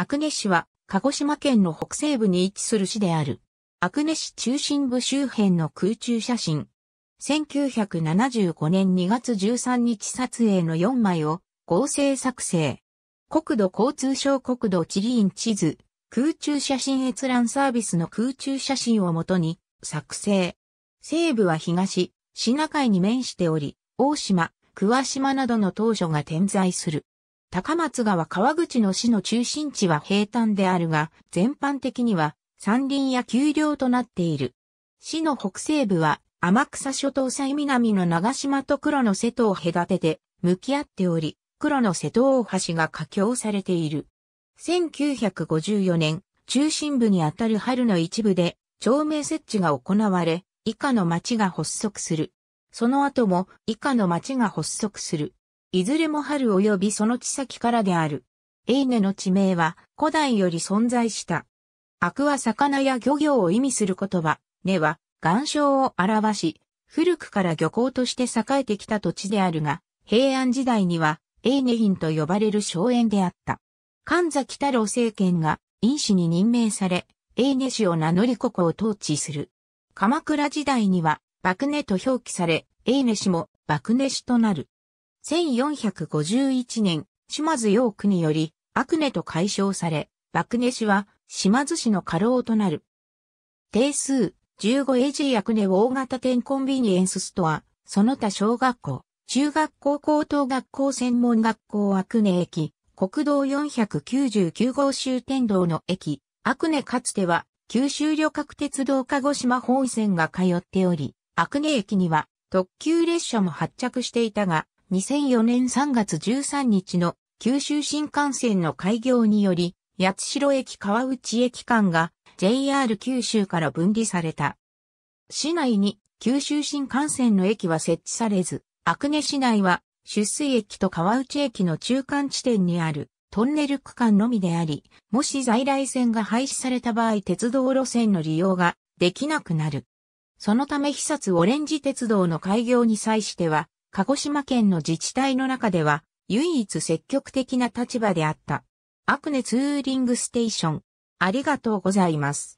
阿久根市は、鹿児島県の北西部に位置する市である。阿久根市中心部周辺の空中写真。1975年2月13日撮影の4枚を合成作成。国土交通省国土地理院地図、空中写真閲覧サービスの空中写真をもとに作成。西部は東、シナ海に面しており、大島、桑島などの当初が点在する。高松川川口の市の中心地は平坦であるが、全般的には山林や丘陵となっている。市の北西部は天草諸島西南の長島と黒の瀬戸を隔てて向き合っており、黒の瀬戸大橋が架橋されている。1954年、中心部にあたる春の一部で、町名設置が行われ、以下の町が発足する。その後も以下の町が発足する。いずれも春及びその地先からである。エイネの地名は古代より存在した。アクは魚や漁業を意味する言葉、ネは岩礁を表し、古くから漁港として栄えてきた土地であるが、平安時代にはエイネイと呼ばれる荘園であった。神崎太郎政権が院子に任命され、エイネ氏を名乗りここを統治する。鎌倉時代には、幕根と表記され、エイネ氏も幕根氏となる。1451年、島津陽区により、悪根と解消され、幕根氏は、島津氏の家老となる。定数、15エジ役根大型店コンビニエンスストア、その他小学校、中学校高等学校専門学校悪根駅、国道499号終点道の駅、悪根かつては、九州旅客鉄道鹿児島本線が通っており、悪根駅には特急列車も発着していたが、2004年3月13日の九州新幹線の開業により、八代駅川内駅間が JR 九州から分離された。市内に九州新幹線の駅は設置されず、阿久根市内は出水駅と川内駅の中間地点にあるトンネル区間のみであり、もし在来線が廃止された場合鉄道路線の利用ができなくなる。そのため久殺オレンジ鉄道の開業に際しては、鹿児島県の自治体の中では、唯一積極的な立場であった。アクネツーリングステーション。ありがとうございます。